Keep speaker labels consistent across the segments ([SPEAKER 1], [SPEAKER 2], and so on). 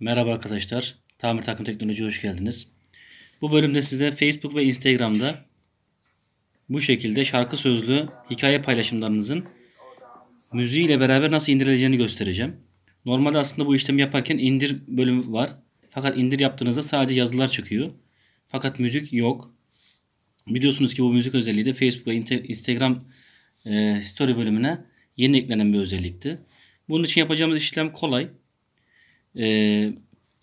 [SPEAKER 1] Merhaba arkadaşlar. Tamir Takım Teknoloji'ye hoş geldiniz. Bu bölümde size Facebook ve Instagram'da bu şekilde şarkı sözlü hikaye paylaşımlarınızın müziği ile beraber nasıl indirileceğini göstereceğim. Normalde aslında bu işlemi yaparken indir bölümü var. Fakat indir yaptığınızda sadece yazılar çıkıyor. Fakat müzik yok. Biliyorsunuz ki bu müzik özelliği de Facebook ve Instagram e, story bölümüne yeni eklenen bir özellikti. Bunun için yapacağımız işlem kolay e,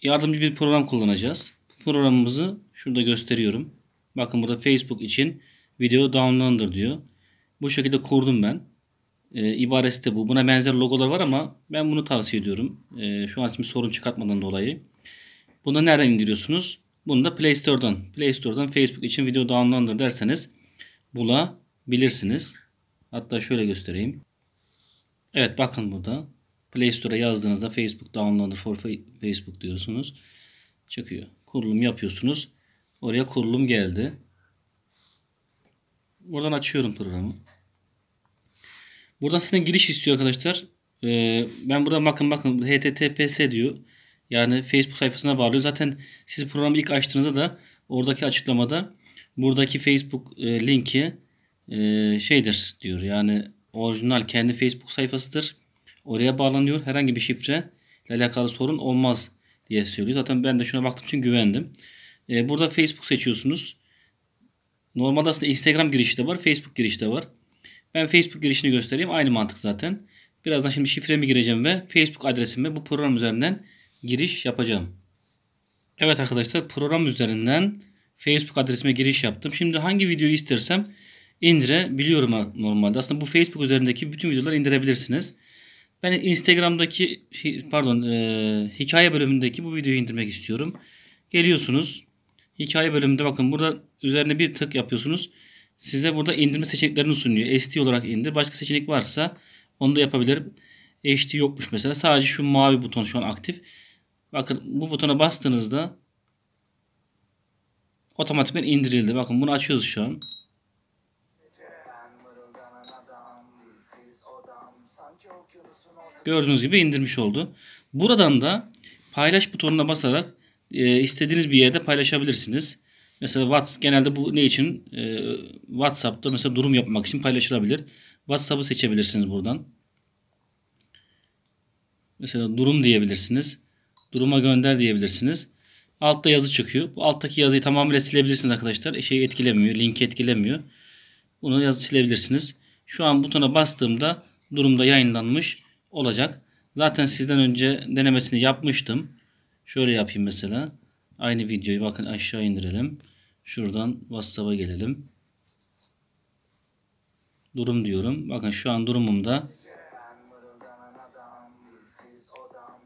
[SPEAKER 1] yardımcı bir program kullanacağız. Programımızı şurada gösteriyorum. Bakın burada Facebook için video downloader diyor. Bu şekilde kurdum ben. E, ibaresi de bu. Buna benzer logolar var ama ben bunu tavsiye ediyorum. E, şu an şimdi sorun çıkartmadan dolayı. Bunu nereden indiriyorsunuz? Bunu da Play Store'dan. Play Store'dan Facebook için video downloader derseniz bulabilirsiniz. Hatta şöyle göstereyim. Evet bakın burada Play Store'a yazdığınızda Facebook Download for Facebook diyorsunuz. Çıkıyor. Kurulum yapıyorsunuz. Oraya kurulum geldi. Buradan açıyorum programı. Buradan sizden giriş istiyor arkadaşlar. Ee, ben burada bakın bakın HTTPS diyor. Yani Facebook sayfasına bağlıyor. Zaten siz programı ilk açtığınızda da oradaki açıklamada buradaki Facebook e, linki e, şeydir diyor. Yani orijinal kendi Facebook sayfasıdır oraya bağlanıyor. Herhangi bir şifre ile alakalı sorun olmaz diye söylüyor. Zaten ben de şuna baktığım için güvendim. E, burada Facebook seçiyorsunuz. Normalde aslında Instagram girişi de var. Facebook girişi de var. Ben Facebook girişini göstereyim. Aynı mantık zaten. Birazdan şimdi şifremi gireceğim ve Facebook adresimi bu program üzerinden giriş yapacağım. Evet arkadaşlar program üzerinden Facebook adresime giriş yaptım. Şimdi hangi videoyu istersem indirebiliyorum normalde. Aslında bu Facebook üzerindeki bütün videoları indirebilirsiniz. Ben Instagram'daki pardon e, hikaye bölümündeki bu videoyu indirmek istiyorum. Geliyorsunuz. Hikaye bölümünde bakın burada üzerine bir tık yapıyorsunuz. Size burada indirme seçeneklerini sunuyor. SD olarak indir. Başka seçenek varsa onu da yapabilirim. HD yokmuş mesela. Sadece şu mavi buton şu an aktif. Bakın bu butona bastığınızda otomatikman indirildi. Bakın bunu açıyoruz şu an. Gördüğünüz gibi indirmiş oldu. Buradan da paylaş butonuna basarak e, istediğiniz bir yerde paylaşabilirsiniz. Mesela WhatsApp genelde bu ne için? E, WhatsApp'ta mesela durum yapmak için paylaşılabilir. WhatsApp'ı seçebilirsiniz buradan. Mesela durum diyebilirsiniz. Duruma gönder diyebilirsiniz. Altta yazı çıkıyor. Bu alttaki yazıyı tamamıyla silebilirsiniz arkadaşlar. E, şey etkilemiyor, link etkilemiyor. Bunu yazı silebilirsiniz. Şu an butona bastığımda durumda yayınlanmış olacak. Zaten sizden önce denemesini yapmıştım. Şöyle yapayım mesela. Aynı videoyu bakın aşağı indirelim. Şuradan WhatsApp'a gelelim. Durum diyorum. Bakın şu an durumumda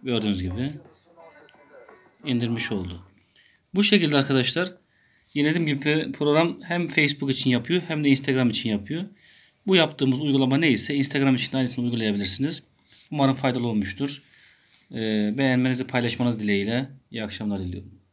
[SPEAKER 1] gördüğünüz gibi indirmiş oldu. Bu şekilde arkadaşlar yine gibi program hem Facebook için yapıyor hem de Instagram için yapıyor. Bu yaptığımız uygulama neyse Instagram için de aynısını uygulayabilirsiniz. Umarım faydalı olmuştur. Ee, beğenmenizi paylaşmanız dileğiyle İyi akşamlar diliyorum.